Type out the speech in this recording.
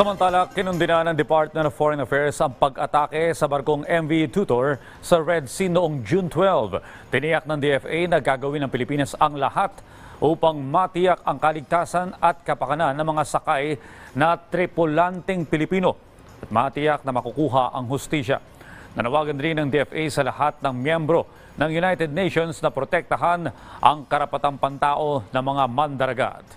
Samantala, kinundina ng Department of Foreign Affairs ang pag-atake sa barkong MV Tutor sa Red Sea noong June 12. Tiniyak ng DFA na gagawin ng Pilipinas ang lahat upang matiyak ang kaligtasan at kapakanan ng mga sakay na tripulanteng Pilipino at matiyak na makukuha ang hustisya. Nanawagan rin ng DFA sa lahat ng miyembro ng United Nations na protektahan ang karapatang pantao ng mga mandaragat.